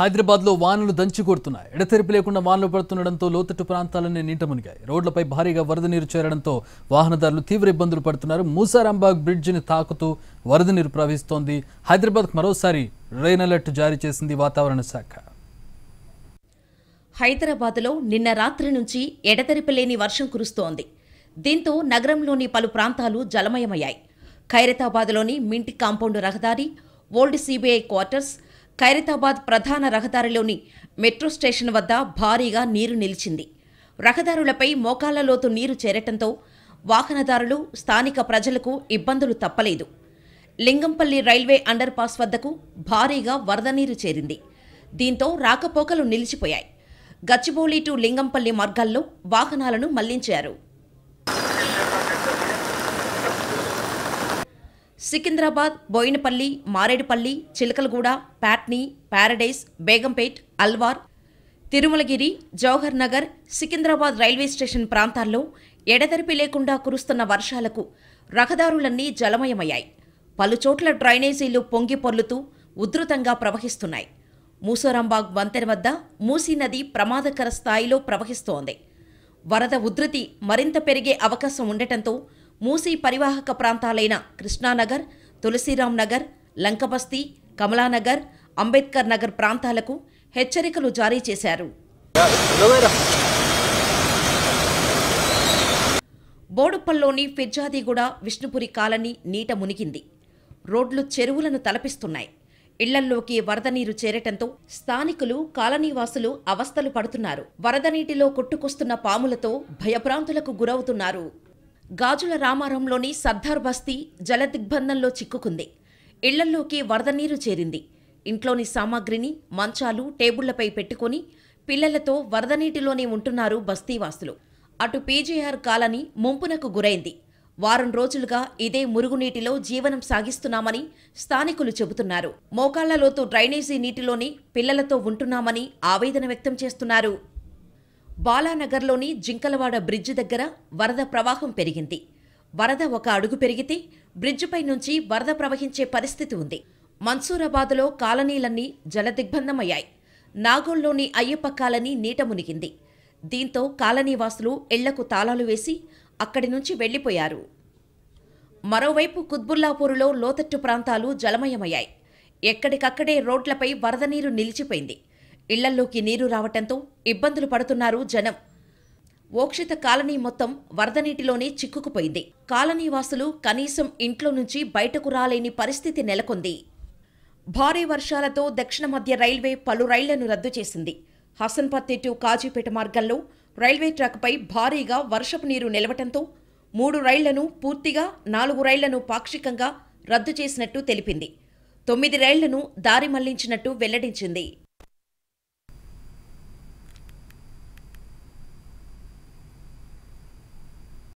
హైదరాబాద్లో వానలు కొడుతున్నాయి ఎడతెరిపి లేకుండా వానలు పడుతుండడంతో లోతట్టు ప్రాంతాలన్నీ నీట మునిగాయి రోడ్లపై భారీగా వరద నీరు చేరడంతో వాహనదారులు తీవ్ర ఇబ్బందులు పడుతున్నారు మూసారాంబాగ్ బ్రిడ్జిని తాకుతూ వరద నీరు ప్రవహిస్తోంది హైదరాబాద్కు మరోసారి రెయిన్ అలర్ట్ జారీ చేసింది వాతావరణ శాఖ హైదరాబాద్లో నిన్న రాత్రి నుంచి ఎడతెరిపి లేని వర్షం కురుస్తోంది దీంతో నగరంలోని పలు ప్రాంతాలు జలమయమయ్యాయి ఖైరతాబాద్లోని మింటి కాంపౌండ్ రహదారి ఓల్డ్ సిబిఐ క్వార్టర్స్ ఖైరతాబాద్ ప్రధాన రహదారిలోని మెట్రో స్టేషన్ వద్ద భారీగా నీరు నిలిచింది రహదారులపై మోకాళ్లలోతు నీరు చేరటంతో వాహనదారులు స్థానిక ప్రజలకు ఇబ్బందులు తప్పలేదు లింగంపల్లి రైల్వే అండర్ పాస్ వద్దకు భారీగా వరద నీరు చేరింది దీంతో రాకపోకలు నిలిచిపోయాయి గచ్చిబౌలి టు లింగంపల్లి మార్గాల్లో వాహనాలను మళ్లించారు Secunderabad Bowenpally Marredpally Chilkalguda Patny paradise Begumpet Alwar Tirumalagiri Jawahar Nagar Secunderabad railway station ప్రాంతాల్లో ఎడతెరిపి లేకుండా కురుస్తున్న వర్షాలకు రహదారులన్నీ జలమయమయ్యాయి పలుచోట్ల డ్రైనేజీలు పొంగి పొర్లుతూ ఉధృతంగా ప్రవహిస్తున్నాయి మూసోరాంబాగ్ వంతెన వద్ద మూసీ నది ప్రమాదకర స్థాయిలో ప్రవహిస్తోంది వరద ఉధృతి మరింత పెరిగే అవకాశం ఉండటంతో మూసీ పరివాహక ప్రాంతాలైన కృష్ణానగర్ తులసిరాం నగర్ లంకబస్తి కమలానగర్ అంబేద్కర్ నగర్ ప్రాంతాలకు హెచ్చరికలు జారీ చేశారు బోడుపల్లోని ఫిర్జాదిగూడ విష్ణుపురి కాలనీ నీట మునిగింది రోడ్లు చెరువులను తలపిస్తున్నాయి ఇళ్లల్లోకి వరద నీరు చేరటంతో స్థానికులు కాలనీవాసులు అవస్థలు పడుతున్నారు వరద నీటిలో కొట్టుకొస్తున్న పాములతో భయభ్రాంతులకు గురవుతున్నారు గాజుల రామారంలోని సర్దార్ బస్తీ జలదిగ్బంధంలో చిక్కుకుంది ఇళ్లల్లోకి వరద నీరు చేరింది ఇంట్లోని సామాగ్రిని మంచాలు టేబుళ్లపై పెట్టుకుని పిల్లలతో వరద నీటిలోనే ఉంటున్నారు బస్తీవాసులు అటు పీజీఆర్ కాలనీ ముంపునకు గురైంది వారం రోజులుగా ఇదే మురుగునీటిలో జీవనం సాగిస్తున్నామని స్థానికులు చెబుతున్నారు మోకాళ్లలోతు డ్రైనేజీ నీటిలోనే పిల్లలతో ఉంటున్నామని ఆవేదన వ్యక్తం చేస్తున్నారు బాలానగర్లోని జింకలవాడ బ్రిడ్జి దగ్గర వరద ప్రవాహం పెరిగింది వరద ఒక అడుగు పెరిగితే బ్రిడ్జిపై నుంచి వరద ప్రవహించే పరిస్థితి ఉంది మన్సూరాబాద్లో కాలనీలన్నీ జలదిగ్బంధమయ్యాయి నాగోల్లోని అయ్యప్ప కాలనీ నీట మునిగింది దీంతో కాలనీవాసులు ఇళ్లకు తాళాలు వేసి అక్కడి నుంచి వెళ్లిపోయారు మరోవైపు కుత్బుల్లాపూరులో లోతట్టు ప్రాంతాలు జలమయమయ్యాయి ఎక్కడికక్కడే రోడ్లపై వరద నీరు నిలిచిపోయింది ఇళ్లల్లోకి నీరు రావటంతో ఇబ్బందులు పడుతున్నారు జనం ఓక్షిత కాలనీ మొత్తం వరద నీటిలోనే చిక్కుకుపోయింది కాలనీ వాసులు కనీసం ఇంట్లో నుంచి బయటకు రాలేని పరిస్థితి నెలకొంది భారీ వర్షాలతో దక్షిణ మధ్య రైల్వే పలు రైళ్లను రద్దు చేసింది హసన్పత్తి టు కాజీపేట మార్గంలో రైల్వే ట్రాక్పై భారీగా వర్షపు నీరు నిలవటంతో మూడు రైళ్లను పూర్తిగా నాలుగు రైళ్లను పాక్షికంగా రద్దు చేసినట్టు తెలిపింది తొమ్మిది రైళ్లను దారి మళ్లించినట్టు వెల్లడించింది